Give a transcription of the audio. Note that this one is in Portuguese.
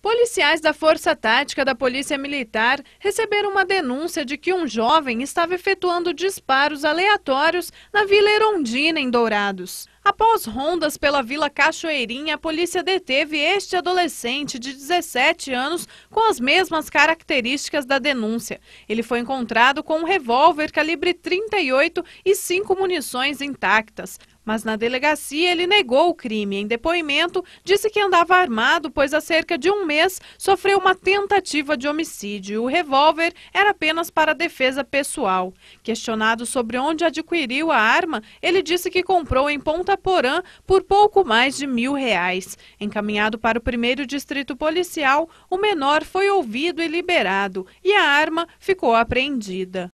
Policiais da Força Tática da Polícia Militar receberam uma denúncia de que um jovem estava efetuando disparos aleatórios na Vila Erondina, em Dourados. Após rondas pela Vila Cachoeirinha, a polícia deteve este adolescente de 17 anos com as mesmas características da denúncia. Ele foi encontrado com um revólver calibre 38 e cinco munições intactas. Mas na delegacia ele negou o crime. Em depoimento, disse que andava armado, pois há cerca de um mês sofreu uma tentativa de homicídio. O revólver era apenas para defesa pessoal. Questionado sobre onde adquiriu a arma, ele disse que comprou em Ponta Porã por pouco mais de mil reais. Encaminhado para o primeiro distrito policial, o menor foi ouvido e liberado e a arma ficou apreendida.